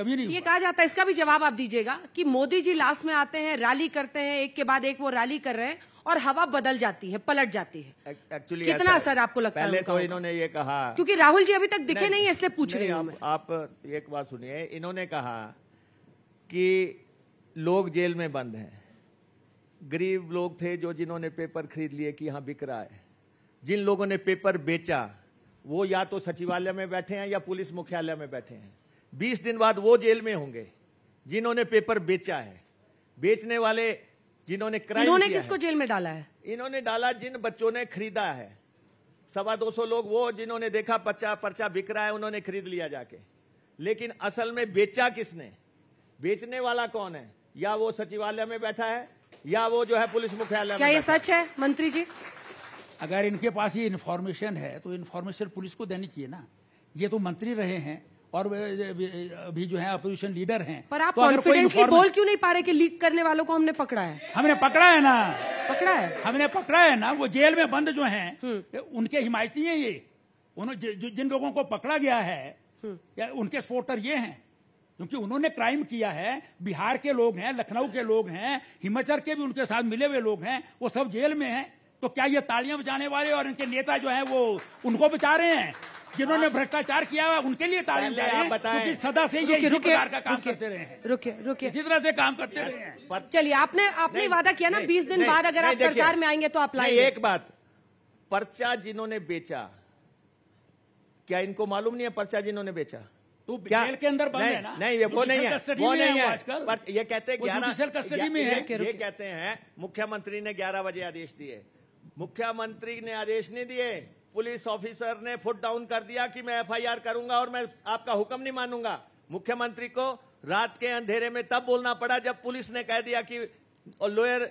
कभी नहीं ये कहा जाता है इसका भी जवाब आप दीजिएगा कि मोदी जी लास्ट में आते हैं रैली करते हैं एक के बाद एक वो रैली कर रहे हैं और हवा बदल जाती है पलट जाती है एक्चुअली कितना असर आपको लगता पहले है तो इन्होंने ये कहा क्योंकि राहुल जी अभी तक दिखे नहीं, है इसलिए पूछ रही हूँ आप एक बात सुनिए इन्होंने कहा कि लोग जेल में बंद हैं गरीब लोग थे जो जिन्होंने पेपर खरीद लिए कि यहाँ बिक रहा है जिन लोगों ने पेपर बेचा वो या तो सचिवालय में बैठे हैं या पुलिस मुख्यालय में बैठे हैं बीस दिन बाद वो जेल में होंगे जिन्होंने पेपर बेचा है बेचने वाले जिन्होंने क्राइम इन्होंने किसको जेल में डाला है इन्होंने डाला जिन बच्चों ने खरीदा है सवा दो सौ लोग वो जिन्होंने देखा पर्चा पर्चा बिक रहा है उन्होंने खरीद लिया जाके लेकिन असल में बेचा किसने बेचने वाला कौन है या वो सचिवालय में बैठा है या वो जो है पुलिस मुख्यालय क्या ये सच है मंत्री जी अगर इनके पास ये इन्फॉर्मेशन है तो इन्फॉर्मेशन पुलिस को देनी चाहिए ना ये तो मंत्री रहे हैं और अभी जो है अपोजिशन लीडर हैं पर आप कॉन्फिडेंटली तो बोल क्यों नहीं पा रहे कि लीक करने वालों को हमने पकड़ा है हमने पकड़ा है ना पकड़ा है हमने पकड़ा है ना वो जेल में बंद जो हैं हम्म। उनके हिमायती हैं ये उन्होंने जिन लोगों को पकड़ा गया है हम्म। या उनके सपोर्टर ये हैं क्योंकि उन्होंने क्राइम किया है बिहार के लोग हैं लखनऊ के लोग हैं हिमाचल के भी उनके साथ मिले हुए लोग हैं वो सब जेल में हैं तो क्या ये तालियां बजाने वाले और इनके नेता जो हैं वो उनको बचा रहे हैं जिन्होंने भ्रष्टाचार किया हुआ उनके लिए तालीम हैं क्योंकि सदा से ये रुके, का काम करते रहे हैं रुके रुके इसी तरह से काम करते रहे हैं चलिए आपने आपने वादा किया ना बीस दिन बाद अगर आप सरकार में आएंगे तो आप लाइए एक बात पर्चा जिन्होंने बेचा क्या इनको मालूम नहीं है पर्चा जिन्होंने बेचा क्या के अंदर बंद है ना नहीं ये वो नहीं है वो नहीं है पर ये कहते हैं ग्यारह कस्टडी में है ये कहते हैं मुख्यमंत्री ने ग्यारह बजे आदेश दिए मुख्यमंत्री ने आदेश नहीं दिए पुलिस ऑफिसर ने फुट डाउन कर दिया कि मैं एफआईआर करूंगा और मैं आपका हुक्म नहीं मानूंगा मुख्यमंत्री को रात के अंधेरे में तब बोलना पड़ा जब पुलिस ने कह दिया कि और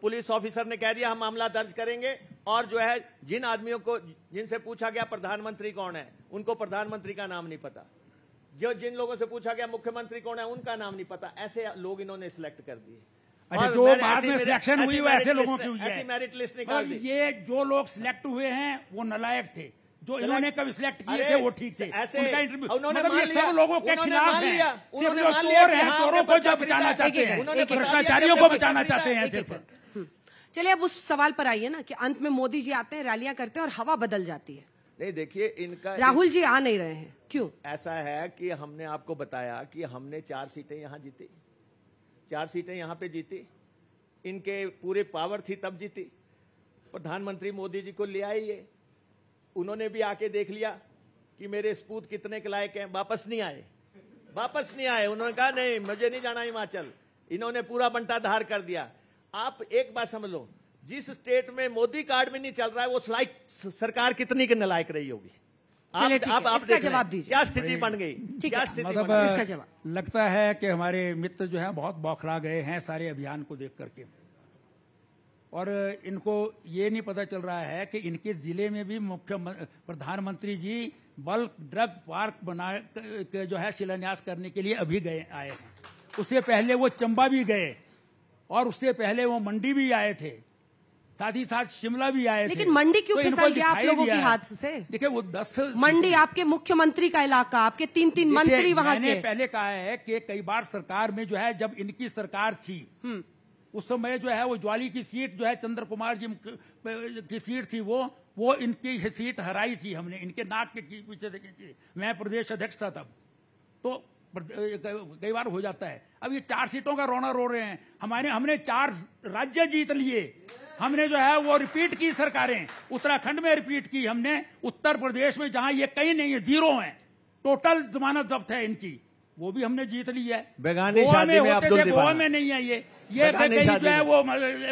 पुलिस ऑफिसर ने कह दिया हम मामला दर्ज करेंगे और जो है जिन आदमियों को जिनसे पूछा गया प्रधानमंत्री कौन है उनको प्रधानमंत्री का नाम नहीं पता जो जिन लोगों से पूछा गया मुख्यमंत्री कौन है उनका नाम नहीं पता ऐसे लोग इन्होंने सिलेक्ट कर दिए अच्छा जो बाद में सिलेक्शन हुई वो ऐसे लोगों की हुई है मेरिट लिस्ट ये जो लोग सिलेक्ट हुए हैं वो नलायक थे जो इन्होंने कब सिलेक्ट किए थे वो ठीक थे उनका इंटरव्यू मतलब ये सब लोगों के खिलाफ है सिर्फ जो चोर है हाँ, चोरों को बचाना चाहते हैं भ्रष्टाचारियों को बचाना चाहते हैं सिर्फ हम्म। चलिए अब उस सवाल पर आइए ना कि अंत में मोदी जी आते हैं रैलियां करते हैं और हवा बदल जाती है नहीं देखिए इनका राहुल जी आ नहीं रहे हैं क्यों ऐसा है कि हमने आपको बताया कि हमने चार सीटें यहाँ जीती चार सीटें यहाँ पे जीती इनके पूरे पावर थी तब जीती प्रधानमंत्री मोदी जी को ले आई ये उन्होंने भी आके देख लिया कि मेरे सपूत कितने के लायक हैं वापस नहीं आए वापस नहीं आए उन्होंने कहा नहीं मुझे नहीं जाना हिमाचल इन्होंने पूरा बंटा धार कर दिया आप एक बात समझ लो जिस स्टेट में मोदी कार्ड भी नहीं चल रहा है वो सरकार कितनी के नलायक रही होगी आप, आप इसका जवाब दीजिए क्या स्थिति बन गई ठीक है मतलब लगता है कि हमारे मित्र जो है बहुत बौखला गए हैं सारे अभियान को देख करके और इनको ये नहीं पता चल रहा है कि इनके जिले में भी मुख्य प्रधानमंत्री जी बल्क ड्रग पार्क बना के जो है शिलान्यास करने के लिए अभी गए आए हैं उससे पहले वो चंबा भी गए और उससे पहले वो मंडी भी आए थे साथ ही साथ शिमला भी आए लेकिन मंडी क्यों तो गया आप लोगों के हाथ से देखिए वो दस मंडी आपके मुख्यमंत्री का इलाका आपके तीन तीन मंत्री वहाँ के पहले कहा है कि कई बार सरकार में जो है जब इनकी सरकार थी हम्म। उस समय जो है वो ज्वाली की सीट जो है चंद्र कुमार जी की सीट थी वो वो इनकी सीट हराई थी हमने इनके नाक के पीछे खींची मैं प्रदेश अध्यक्ष था तब तो कई बार हो जाता है अब ये चार सीटों का रोना रो रहे हैं हमारे हमने चार राज्य जीत लिए हमने जो है वो रिपीट की सरकारें उत्तराखंड में रिपीट की हमने उत्तर प्रदेश में जहां ये कहीं नहीं है जीरो है टोटल जमानत जब्त है इनकी वो भी हमने जीत ली है गोवा में होते थे गोवा में नहीं है ये ये कहीं जो है वो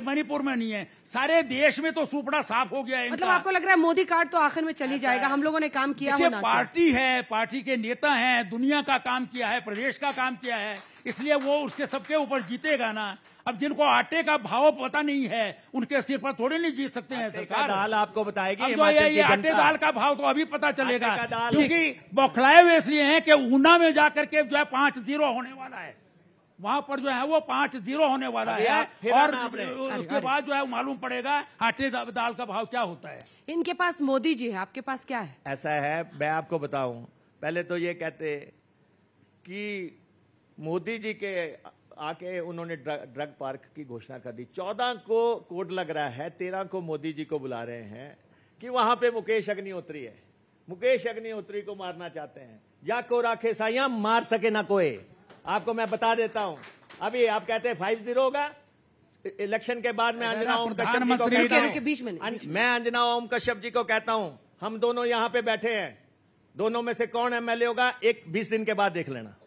मणिपुर में नहीं है सारे देश में तो सुपड़ा साफ हो गया है मतलब आपको लग रहा है मोदी कार्ड तो आखिर में चली जाएगा हम लोगों ने काम किया पार्टी है पार्टी के नेता हैं दुनिया का काम किया है प्रदेश का काम किया है इसलिए वो उसके सबके ऊपर जीतेगा ना अब जिनको आटे का भाव पता नहीं है उनके सिर पर थोड़े नहीं जीत सकते हैं सरकार दाल आपको बताएगी अब तो ये, ये आटे दाल का भाव तो अभी पता चलेगा क्योंकि बौखलाए हुए इसलिए हैं कि ऊना में जाकर के जो है पांच जीरो होने वाला है वहाँ पर जो है वो पांच जीरो होने वाला है और उसके बाद जो है मालूम पड़ेगा आटे दाल का भाव क्या होता है इनके पास मोदी जी है आपके पास क्या है ऐसा है मैं आपको बताऊ पहले तो ये कहते कि मोदी जी के आके उन्होंने ड्रग, ड्रग पार्क की घोषणा कर दी चौदह को कोड लग रहा है तेरह को मोदी जी को बुला रहे हैं कि वहां पे मुकेश अग्निहोत्री है मुकेश अग्निहोत्री को मारना चाहते हैं या को राखे साइया मार सके ना कोई आपको मैं बता देता हूं अभी आप कहते हैं फाइव जीरो होगा इलेक्शन के बाद में अंजना ओम कश्यप जी को अं-, बीच में मैं अंजना ओम कश्यप जी को कहता हूं हम दोनों यहां पे बैठे हैं दोनों में से कौन एमएलए होगा एक बीस दिन के बाद देख लेना